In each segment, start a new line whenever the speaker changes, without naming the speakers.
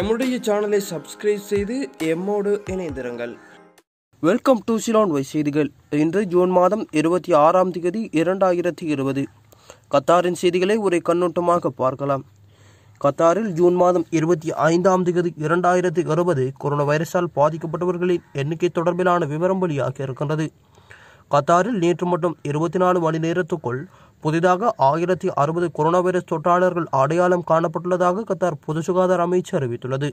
எம்முடைய சேனலை சப்ஸ்கிரைப் செய்து எம்மோடு இணைந்திருங்கள் வெல்கம் டு சிலான் வை செய்திகள் இன்று ஜூன் மாதம் இருபத்தி ஆறாம் தேதி இரண்டாயிரத்தி இருபது கத்தாரின் செய்திகளை ஒரு கண்ணோட்டமாக பார்க்கலாம் கத்தாரில் ஜூன் மாதம் இருபத்தி ஐந்தாம் தேதி இரண்டாயிரத்தி இருபது கொரோனா வைரஸால் பாதிக்கப்பட்டவர்களின் எண்ணிக்கை தொடர்பிலான விவரம் வெளியாக இருக்கின்றது கத்தாரில் நேற்று மட்டும் இருபத்தி நாலு மணி நேரத்துக்குள் புதிதாக ஆயிரத்தி அறுபது கொரோனா வைரஸ் தொற்றாளர்கள் அடையாளம் காணப்பட்டுள்ளதாக கத்தார் பொது சுகாதார அமைச்சு அறிவித்துள்ளது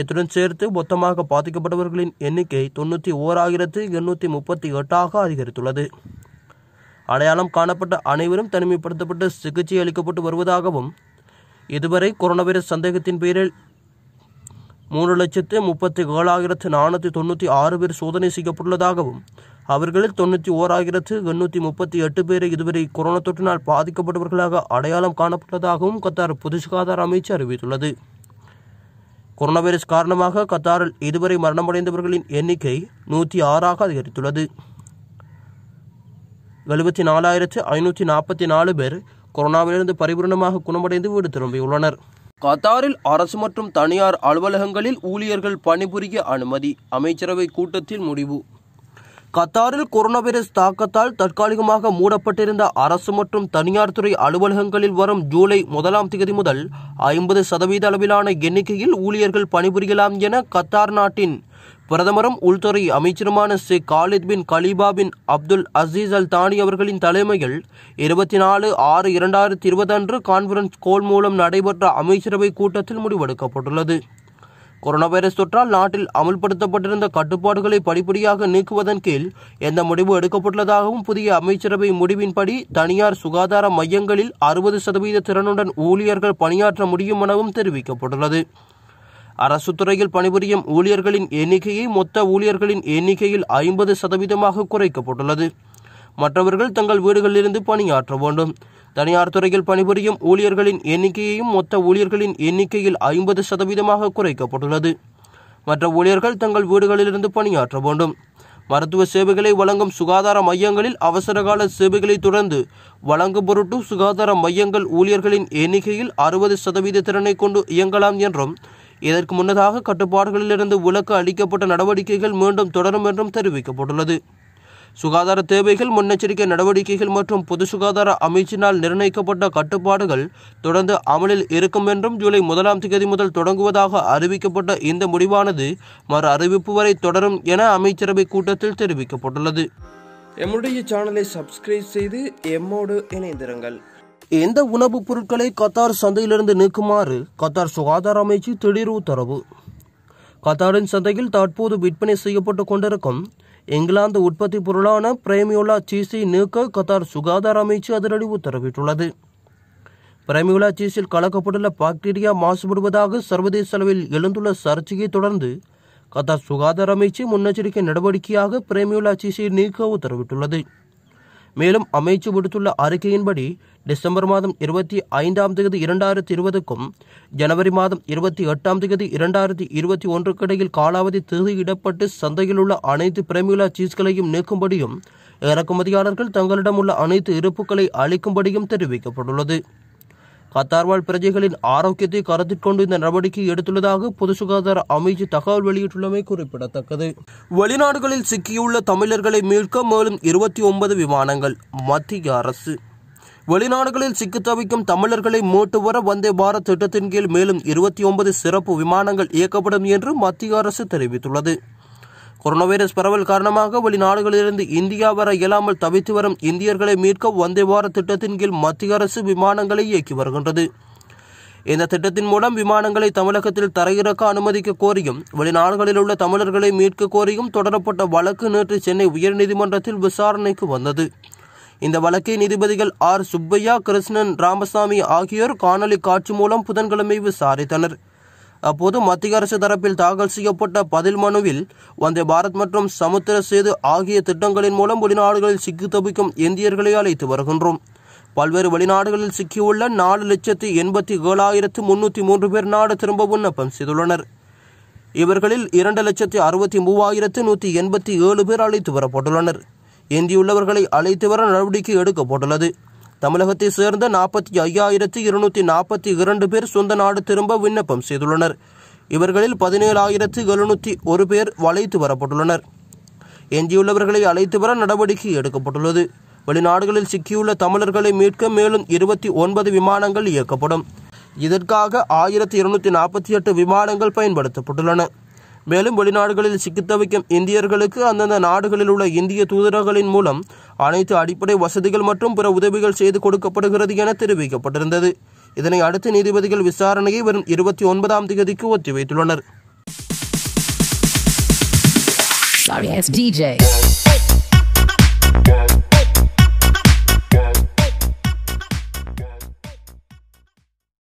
இத்துடன் சேர்த்து மொத்தமாக பாதிக்கப்பட்டவர்களின் எண்ணிக்கை தொண்ணூற்றி ஓர் ஆயிரத்து எண்ணூற்றி முப்பத்தி எட்டாக அதிகரித்துள்ளது அடையாளம் காணப்பட்ட அனைவரும் தனிமைப்படுத்தப்பட்டு சிகிச்சை அளிக்கப்பட்டு வருவதாகவும் இதுவரை கொரோனா வைரஸ் சந்தேகத்தின் பேரில் மூன்று லட்சத்து முப்பத்தி ஏழாயிரத்து நானூற்றி தொண்ணூற்றி ஆறு பேர் சோதனை செய்யப்பட்டுள்ளதாகவும் அவர்களில் தொண்ணூற்றி ஓராயிரத்து எண்ணூற்றி முப்பத்தி எட்டு பேரை இதுவரை கொரோனா தொற்றினால் பாதிக்கப்பட்டவர்களாக அடையாளம் காணப்பட்டதாகவும் கத்தார் பொது சுகாதார அமைச்சு அறிவித்துள்ளது கொரோனா வைரஸ் காரணமாக கத்தாரில் இதுவரை மரணமடைந்தவர்களின் எண்ணிக்கை நூற்றி ஆறாக அதிகரித்துள்ளது எழுபத்தி நாலாயிரத்து ஐநூற்றி நாற்பத்தி நாலு பேர் கொரோனாவிலிருந்து பரிபூர்ணமாக குணமடைந்து வீடு திரும்பியுள்ளனர் கத்தாரில் அரசு மற்றும் தனியார் அலுவலகங்களில் ஊழியர்கள் பணிபுரிய அனுமதி அமைச்சரவை கூட்டத்தில் முடிவு கத்தாரில் கொரோனா வைரஸ் தாக்கத்தால் தற்காலிகமாக மூடப்பட்டிருந்த அரசு மற்றும் தனியார் துறை அலுவலகங்களில் வரும் ஜூலை முதலாம் தேதி முதல் ஐம்பது சதவீத அளவிலான எண்ணிக்கையில் ஊழியர்கள் பணிபுரியலாம் என கத்தார் நாட்டின் பிரதமரும் உள்துறை அமைச்சருமான Sheikh Khalid bin Khalifa bin Abdul Aziz Al Thani அவர்களின் தலைமையில் இருபத்தி நாலு ஆறு இரண்டாயிரத்தி இருபது அன்று கான்பரன்ஸ் கோல் மூலம் நடைபெற்ற அமைச்சரவை கூட்டத்தில் முடிவெடுக்கப்பட்டுள்ளது கொரோனா வைரஸ் தொற்றால் நாட்டில் அமுல்படுத்தப்பட்டிருந்த கட்டுப்பாடுகளை படிப்படியாக நீக்குவதன் கீழ் எந்த முடிவு எடுக்கப்பட்டுள்ளதாகவும் புதிய அமைச்சரவை முடிவின்படி தனியார் சுகாதார மையங்களில் அறுபது சதவீத திறனுடன் ஊழியர்கள் பணியாற்ற முடியும் எனவும் தெரிவிக்கப்பட்டுள்ளது அரசு துறையில் பணிபுரியும் ஊழியர்களின் எண்ணிக்கையை மொத்த ஊழியர்களின் எண்ணிக்கையில் ஐம்பது சதவீதமாக குறைக்கப்பட்டுள்ளது மற்றவர்கள் தங்கள் வீடுகளிலிருந்து பணியாற்ற வேண்டும் தனியார் துறையில் பணிபுரியும் ஊழியர்களின் எண்ணிக்கையையும் மொத்த ஊழியர்களின் எண்ணிக்கையில் ஐம்பது சதவீதமாக குறைக்கப்பட்டுள்ளது மற்ற ஊழியர்கள் தங்கள் வீடுகளிலிருந்து பணியாற்ற வேண்டும் மருத்துவ சேவைகளை வழங்கும் சுகாதார மையங்களில் அவசரகால சேவைகளை தொடர்ந்து வழங்கும் பொருட்டு சுகாதார மையங்கள் ஊழியர்களின் எண்ணிக்கையில் அறுபது சதவீத திறனை கொண்டு இயங்கலாம் என்றும் இதற்கு முன்னதாக கட்டுப்பாடுகளிலிருந்து விலக்கு அளிக்கப்பட்ட நடவடிக்கைகள் மீண்டும் தொடரும் என்றும் தெரிவிக்கப்பட்டுள்ளது சுகாதார தேவைகள் முன்னெச்சரிக்கை நடவடிக்கைகள் மற்றும் பொது சுகாதார அமைச்சினால் நிர்ணயிக்கப்பட்ட கட்டுப்பாடுகள் தொடர்ந்து அமலில் இருக்கும் என்றும் ஜூலை முதலாம் தேதி முதல் தொடங்குவதாக அறிவிக்கப்பட்ட இந்த முடிவானது மறு அறிவிப்பு வரை தொடரும் என அமைச்சரவை கூட்டத்தில் தெரிவிக்கப்பட்டுள்ளது எம்முடைய சேனலை சப்ஸ்கிரைப் செய்து எம்மோடு இணைந்திருங்கள் எந்த உணவுப் பொருட்களை கத்தார் சந்தையிலிருந்து நீக்குமாறு கத்தார் சுகாதார அமைச்சு திடீர் உத்தரவு கத்தாரின் சந்தையில் தற்போது விற்பனை செய்யப்பட்டு கொண்டிருக்கும் இங்கிலாந்து உற்பத்தி பொருளான பிரேமியோலா சீஸை நீக்க கத்தார் சுகாதார அமைச்சு அதிரடி உத்தரவிட்டுள்ளது பிரேமியோலா சீஸில் கலக்கப்பட்டுள்ள பாக்டீரியா மாசுபடுவதாக சர்வதேச அளவில் எழுந்துள்ள சர்ச்சையை தொடர்ந்து கத்தார் சுகாதார அமைச்சு முன்னெச்சரிக்கை நடவடிக்கையாக பிரேமியோலா சீஸை நீக்க உத்தரவிட்டுள்ளது மேலும் அமைச்சு விடுத்துள்ள அறிக்கையின்படி டிசம்பர் மாதம் இருபத்தி ஐந்தாம் தேதி இரண்டாயிரத்தி இருபதுக்கும் ஜனவரி மாதம் இருபத்தி எட்டாம் தேதி இரண்டாயிரத்தி இருபத்தி ஒன்றுக்கு இடையில் காலாவதி தேதியிடப்பட்டு சந்தையில் உள்ள அனைத்து பிரமியுலா சீஸ்களையும் நீக்கும்படியும் இறக்குமதியாளர்கள் தங்களிடம் உள்ள அனைத்து இருப்புகளை அளிக்கும்படியும் தெரிவிக்கப்பட்டுள்ளது கத்தார் வாழ் பிரஜைகளின் ஆரோக்கியத்தை கருத்தில் கொண்டு இந்த நடவடிக்கை எடுத்துள்ளதாக பொது சுகாதார அமைச்சு தகவல் வெளியிட்டுள்ளமை குறிப்பிடத்தக்கது வெளிநாடுகளில் சிக்கியுள்ள தமிழர்களை மீட்க மேலும் இருபத்தி ஒன்பது விமானங்கள் மத்திய அரசு வெளிநாடுகளில் சிக்கி தவிக்கும் தமிழர்களை மீட்டு வர வந்தே பாரத் திட்டத்தின் கீழ் மேலும் இருபத்தி ஒன்பது சிறப்பு விமானங்கள் இயக்கப்படும் என்று மத்திய அரசு தெரிவித்துள்ளது கொரோனா வைரஸ் பரவல் காரணமாக வெளிநாடுகளிலிருந்து இந்தியா வர இயலாமல் தவித்து வரும் இந்தியர்களை மீட்க வந்தே பாரத் திட்டத்தின் கீழ் மத்திய அரசு விமானங்களை இயக்கி வருகின்றது இந்த திட்டத்தின் மூலம் விமானங்களை தமிழகத்தில் தரையிறக்க அனுமதிக்க கோரியும் வெளிநாடுகளில் உள்ள தமிழர்களை மீட்க கோரியும் தொடரப்பட்ட வழக்கு நேற்று சென்னை உயர்நீதிமன்றத்தில் விசாரணைக்கு வந்தது இந்த வழக்கை நீதிபதிகள் ஆர் சுப்பையா கிருஷ்ணன் ராமசாமி ஆகியோர் காணொலி காட்சி மூலம் புதன்கிழமை விசாரித்தனர் அப்போது மத்திய அரசு தரப்பில் தாக்கல் செய்யப்பட்ட பதில் மனுவில் வந்தே பாரத் மற்றும் சமுத்திர சேது ஆகிய திட்டங்களின் மூலம் வெளிநாடுகளில் சிக்கி தவிக்கும் இந்தியர்களை அழைத்து வருகின்றோம் பல்வேறு வெளிநாடுகளில் சிக்கியுள்ள நாலு லட்சத்தி எண்பத்தி ஏழாயிரத்து முன்னூற்றி மூன்று பேர் நாடு திரும்ப விண்ணப்பம் செய்துள்ளனர் இவர்களில் இரண்டு லட்சத்தி அறுபத்தி மூவாயிரத்து நூற்றி எண்பத்தி ஏழு பேர் அழைத்து வரப்பட்டுள்ளனர் எந்தியுள்ளவர்களை அழைத்து வர நடவடிக்கை எடுக்கப்பட்டுள்ளது தமிழகத்தை சேர்ந்த நாற்பத்தி ஐயாயிரத்தி இருநூற்றி நாற்பத்தி இரண்டு பேர் சொந்த நாடு திரும்ப விண்ணப்பம் செய்துள்ளனர் இவர்களில் பதினேழாயிரத்து எழுநூற்றி ஒரு பேர் வளைத்து வரப்பட்டுள்ளனர் எஞ்சியுள்ளவர்களை அழைத்து வர நடவடிக்கை எடுக்கப்பட்டுள்ளது வெளிநாடுகளில் சிக்கியுள்ள தமிழர்களை மீட்க மேலும் இருபத்தி ஒன்பது விமானங்கள் இயக்கப்படும் இதற்காக ஆயிரத்தி இருநூற்றி நாற்பத்தி எட்டு விமானங்கள் பயன்படுத்தப்பட்டுள்ளன மேலும் வெளிநாடுகளில் சிக்கி தவிக்கும் இந்தியர்களுக்கு அந்தந்த நாடுகளில் உள்ள இந்திய தூதரகங்களின் மூலம் அனைத்து அடிப்படை வசதிகள் மற்றும் பிற உதவிகள் செய்து கொடுக்கப்படுகிறது என தெரிவிக்கப்பட்டிருந்தது இதனை அடுத்து நீதிபதிகள் விசாரணையை வரும் இருபத்தி ஒன்பதாம் தேதிக்கு ஒத்திவைத்துள்ளனர்